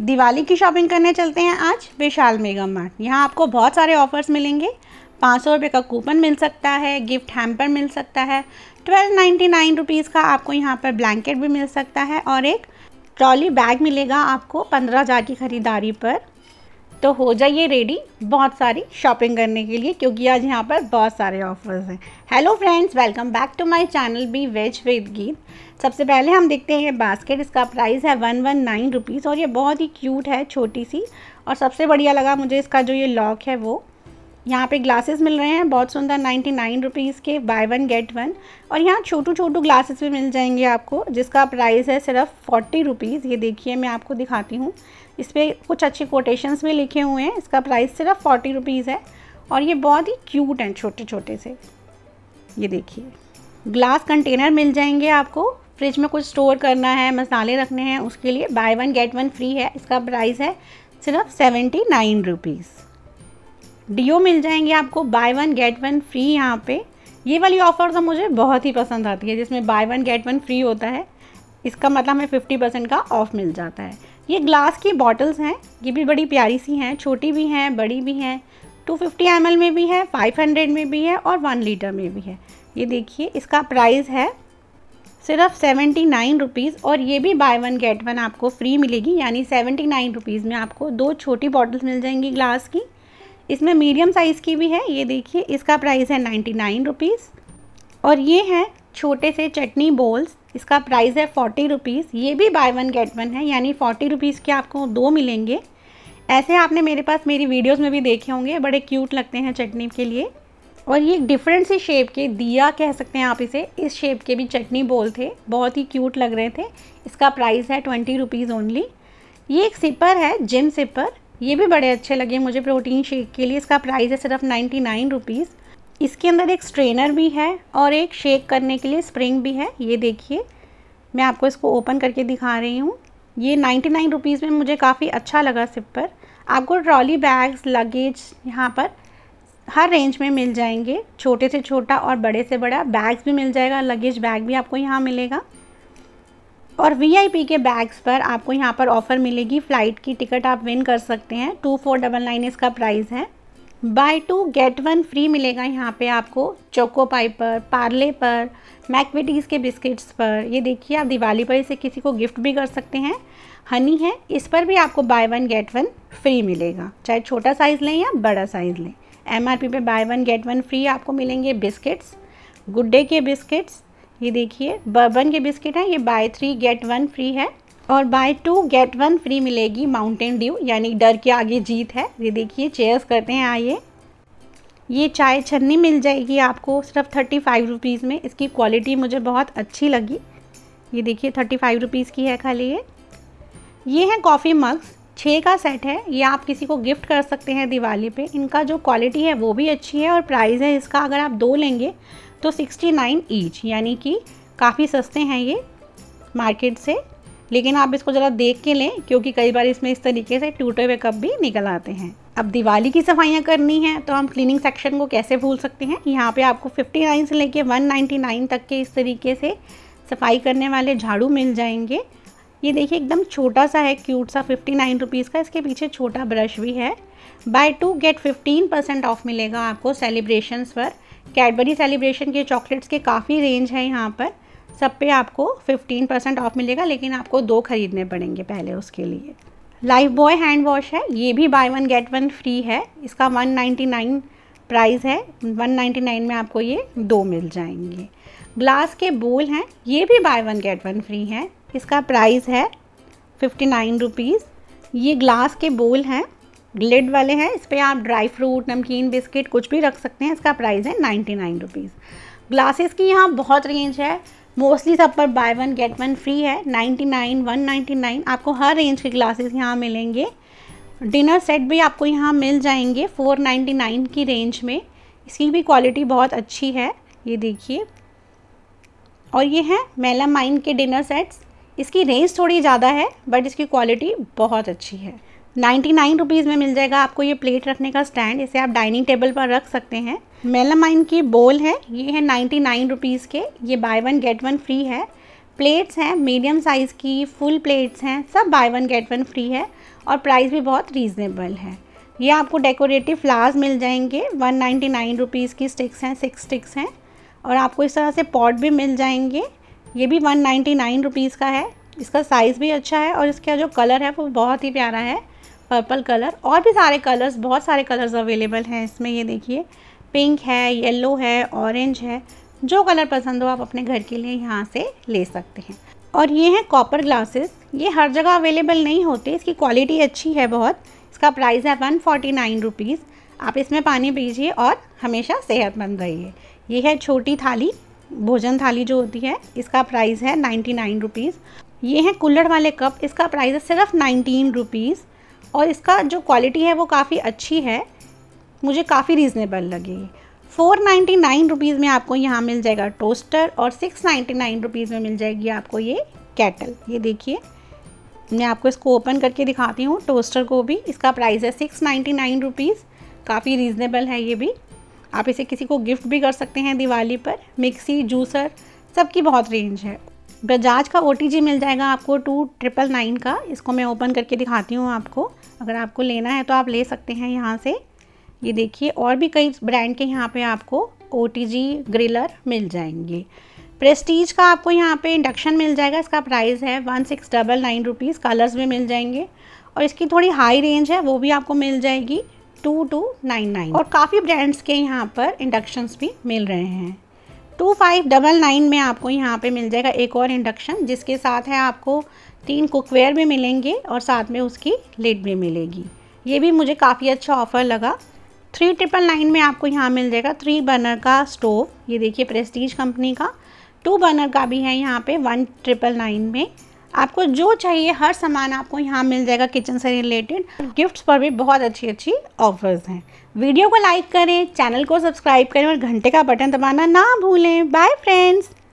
दिवाली की शॉपिंग करने चलते हैं आज विशाल मेगा मार्ट यहाँ आपको बहुत सारे ऑफर्स मिलेंगे पाँच सौ रुपये का कूपन मिल सकता है गिफ्ट हैम्पर मिल सकता है ट्वेल्व नाइन्टी नाइन रुपीज़ का आपको यहाँ पर ब्लैंकेट भी मिल सकता है और एक ट्रॉली बैग मिलेगा आपको पंद्रह हज़ार की ख़रीदारी पर तो हो जाइए रेडी बहुत सारी शॉपिंग करने के लिए क्योंकि आज यहाँ पर बहुत सारे ऑफर्स हैं hello friends welcome back to my channel be veg with Geet सबसे पहले हम देखते हैं ये बास्केट इसका प्राइस है वन वन नाइन रुपीज़ और ये बहुत ही क्यूट है छोटी सी और सबसे बढ़िया लगा मुझे इसका जो ये लॉक है वो यहाँ पे ग्लासेस मिल रहे हैं बहुत सुंदर नाइन्टी नाइन रुपीज़ के बाय वन गेट वन और यहाँ छोटू छोटू ग्लासेस भी मिल जाएंगे आपको जिसका प्राइस है सिर्फ फोर्टी रुपीज़ ये देखिए मैं आपको दिखाती हूँ इस पर कुछ अच्छे कोटेशंस भी लिखे हुए हैं इसका प्राइस सिर्फ फोर्टी रुपीज़ है और ये बहुत ही क्यूट हैं छोटे छोटे से ये देखिए ग्लास कंटेनर मिल जाएंगे आपको फ्रिज में कुछ स्टोर करना है मसाले रखने हैं उसके लिए buy one get one free है इसका प्राइस है सिर्फ सेवेंटी नाइन रुपीज़ डीओ मिल जाएंगे आपको buy one get one free यहाँ पे ये वाली ऑफ़र तो मुझे बहुत ही पसंद आती है जिसमें buy one get one free होता है इसका मतलब हमें फिफ्टी परसेंट का ऑफ़ मिल जाता है ये ग्लास की बॉटल्स हैं ये भी बड़ी प्यारी सी हैं छोटी भी हैं बड़ी भी हैं टू फिफ्टी एम एल में भी है फाइव हंड्रेड में भी है और वन लीटर में भी है ये देखिए इसका प्राइस है सिर्फ सेवेंटी नाइन रुपीज़ और ये भी बाय वन गेट वन आपको फ्री मिलेगी यानी सेवेंटी नाइन रुपीज़ में आपको दो छोटी बॉटल्स मिल जाएंगी ग्लास की इसमें मीडियम साइज़ की भी है ये देखिए इसका प्राइस है नाइन्टी नाइन रुपीज़ और ये है छोटे से चटनी बोल्स इसका प्राइस है फोर्टी रुपीज़ ये भी बाय वन गेट वन है यानी फोर्टी रुपीज़ के आपको दो मिलेंगे ऐसे आपने मेरे पास मेरी वीडियोस में भी देखे होंगे बड़े क्यूट लगते हैं चटनी के लिए और ये डिफरेंट सी शेप के दिया कह सकते हैं आप इसे इस शेप के भी चटनी बोल थे बहुत ही क्यूट लग रहे थे इसका प्राइस है ट्वेंटी रुपीज़ ओनली ये एक सिपर है जिम सिपर ये भी बड़े अच्छे लगे मुझे प्रोटीन शेक के लिए इसका प्राइस है सिर्फ नाइन्टी नाइन रुपीज़ इसके अंदर एक स्ट्रेनर भी है और एक शेक करने के लिए स्प्रिंग भी है ये देखिए मैं आपको इसको ओपन करके दिखा रही हूँ ये नाइन्टी नाइन रुपीज़ में मुझे काफ़ी अच्छा लगा सिपर आपको ट्रॉली बैग्स लगेज यहाँ पर हर रेंज में मिल जाएंगे छोटे से छोटा और बड़े से बड़ा बैग्स भी मिल जाएगा लगेज बैग भी आपको यहाँ मिलेगा और वीआईपी के बैग्स पर आपको यहाँ पर ऑफ़र मिलेगी फ़्लाइट की टिकट आप विन कर सकते हैं टू फोर डबल नाइन इसका प्राइस है buy two get one free मिलेगा यहाँ पे आपको चोको पाई पर पार्ले पर मैकविटीज़ के बिस्किट्स पर ये देखिए आप दिवाली पर इसे किसी को गिफ्ट भी कर सकते हैं हनी है इस पर भी आपको buy one get one free मिलेगा चाहे छोटा साइज़ लें या बड़ा साइज़ लें एम आर पी पर buy one get one free आपको मिलेंगे बिस्किट्स गुड्डे के बिस्किट्स ये देखिए बर्बन के बिस्किट हैं ये buy three get one free है और buy two get one free मिलेगी माउंटेन ड्यू यानी डर के आगे जीत है ये देखिए चेयर्स करते हैं आइए ये चाय छन्नी मिल जाएगी आपको सिर्फ थर्टी फाइव रुपीज़ में इसकी क्वालिटी मुझे बहुत अच्छी लगी ये देखिए थर्टी फाइव रुपीज़ की है खाली ये ये हैं कॉफ़ी मग्स छः का सेट है ये आप किसी को गिफ्ट कर सकते हैं दिवाली पे इनका जो क्वालिटी है वो भी अच्छी है और प्राइस है इसका अगर आप दो लेंगे तो सिक्सटी नाइन ईच यानी कि काफ़ी सस्ते हैं ये मार्केट से लेकिन आप इसको ज़रा देख के लें क्योंकि कई बार इसमें इस तरीके से टूटे हुए कप भी निकल आते हैं अब दिवाली की सफाइयाँ करनी है तो हम क्लीनिंग सेक्शन को कैसे भूल सकते हैं यहाँ पर आपको फिफ्टी से लेके वन तक के इस तरीके से सफाई करने वाले झाड़ू मिल जाएंगे ये देखिए एकदम छोटा सा है क्यूट सा फिफ्टी नाइन रुपीज़ का इसके पीछे छोटा ब्रश भी है buy two get fifteen percent off मिलेगा आपको सेलिब्रेशंस पर कैडबरी सेलिब्रेशन के चॉकलेट्स के काफ़ी रेंज है यहाँ पर सब पे आपको फिफ्टीन परसेंट ऑफ मिलेगा लेकिन आपको दो खरीदने पड़ेंगे पहले उसके लिए लाइफ बॉय हैंड वॉश है ये भी buy one get one free है इसका वन प्राइस है 199 में आपको ये दो मिल जाएंगे ग्लास के बोल हैं ये भी buy one get one free हैं इसका प्राइस है फिफ्टी नाइन रुपीज़ ये ग्लास के बोल हैं ग्लेड वाले हैं इस पर आप ड्राई फ्रूट नमकीन बिस्किट कुछ भी रख सकते हैं इसका प्राइस है नाइन्टी नाइन रुपीज़ ग्लासेस की यहाँ बहुत रेंज है मोस्टली सब पर buy one get one free है ninety nine one ninety nine आपको हर रेंज के ग्लासेस यहाँ मिलेंगे डिनर सेट भी आपको यहाँ मिल जाएंगे फ़ोर नाइन्टी नाइन की रेंज में इसकी भी क्वालिटी बहुत अच्छी है ये देखिए और ये हैं माइन के डिनर सेट्स इसकी रेंज थोड़ी ज़्यादा है बट इसकी क्वालिटी बहुत अच्छी है नाइन्टी नाइन रुपीज़ में मिल जाएगा आपको ये प्लेट रखने का स्टैंड इसे आप डाइनिंग टेबल पर रख सकते हैं मेलामाइन की बोल है ये है नाइन्टी नाइन रुपीज़ के ये buy one get one free है प्लेट्स हैं मीडियम साइज़ की फुल प्लेट्स हैं सब buy one get one free है और प्राइस भी बहुत रीज़नेबल है ये आपको डेकोरेटिव फ्लावर्स मिल जाएंगे वन नाइन्टी नाइन रुपीज़ की स्टिक्स हैं सिक्स स्टिक्स हैं और आपको इस तरह से पॉट भी मिल जाएंगे ये भी वन नाइन्टी नाइन रुपीज़ का है इसका साइज़ भी अच्छा है और इसका जो कलर है वो बहुत ही प्यारा है पर्पल कलर और भी सारे कलर्स बहुत सारे कलर्स अवेलेबल हैं इसमें ये देखिए पिंक है येलो है ऑरेंज है जो कलर पसंद हो आप अपने घर के लिए यहाँ से ले सकते हैं और ये हैं कॉपर ग्लासेस ये हर जगह अवेलेबल नहीं होते इसकी क्वालिटी अच्छी है बहुत इसका प्राइस है वन फोर्टी नाइन रुपीज़ आप इसमें पानी पीजिए और हमेशा सेहतमंद रहिए ये है छोटी थाली भोजन थाली जो होती है इसका प्राइस है नाइन्टी नाइन रुपीज़ ये हैं कुल्लड़ वाले कप इसका प्राइस है सिर्फ नाइन्टीन रुपीज़ और इसका जो क्वालिटी है वो काफ़ी अच्छी है मुझे काफ़ी रीज़नेबल लगी फ़ोर नाइन्टी नाइन रुपीज़ में आपको यहाँ मिल जाएगा टोस्टर और सिक्स नाइन्टी नाइन रुपीज़ में मिल जाएगी आपको ये कैटल ये देखिए मैं आपको इसको ओपन करके दिखाती हूँ टोस्टर को भी इसका प्राइस है सिक्स नाइन्टी नाइन रुपीज़ काफ़ी रीज़नेबल है ये भी आप इसे किसी को गिफ्ट भी कर सकते हैं दिवाली पर मिक्सी जूसर सबकी बहुत रेंज है बजाज का ओ मिल जाएगा आपको टू ट्रिपल नाइन का इसको मैं ओपन करके दिखाती हूँ आपको अगर आपको लेना है तो आप ले सकते हैं यहाँ से ये देखिए और भी कई ब्रांड के यहाँ पे आपको ओ ग्रिलर मिल जाएंगे प्रेस्टीज का आपको यहाँ पे इंडक्शन मिल जाएगा इसका प्राइस है one six double nine rupees colours में मिल जाएंगे और इसकी थोड़ी हाई रेंज है वो भी आपको मिल जाएगी टू टू नाइन नाइन और काफ़ी ब्रांड्स के यहाँ पर इंडक्शंस भी मिल रहे हैं टू फाइव डबल नाइन में आपको यहाँ पे मिल जाएगा एक और इंडक्शन जिसके साथ है आपको तीन कुकवेयर भी मिलेंगे और साथ में उसकी लिड भी मिलेगी ये भी मुझे काफ़ी अच्छा ऑफ़र लगा थ्री ट्रिपल नाइन में आपको यहाँ मिल जाएगा थ्री बर्नर का स्टोव ये देखिए प्रेस्टीज कंपनी का टू बर्नर का भी है यहाँ पे वन ट्रिपल नाइन में आपको जो चाहिए हर सामान आपको यहाँ मिल जाएगा किचन से रिलेटेड गिफ्ट्स पर भी बहुत अच्छी अच्छी ऑफर्स हैं वीडियो को लाइक करें चैनल को सब्सक्राइब करें और घंटे का बटन दबाना ना भूलें बाय फ्रेंड्स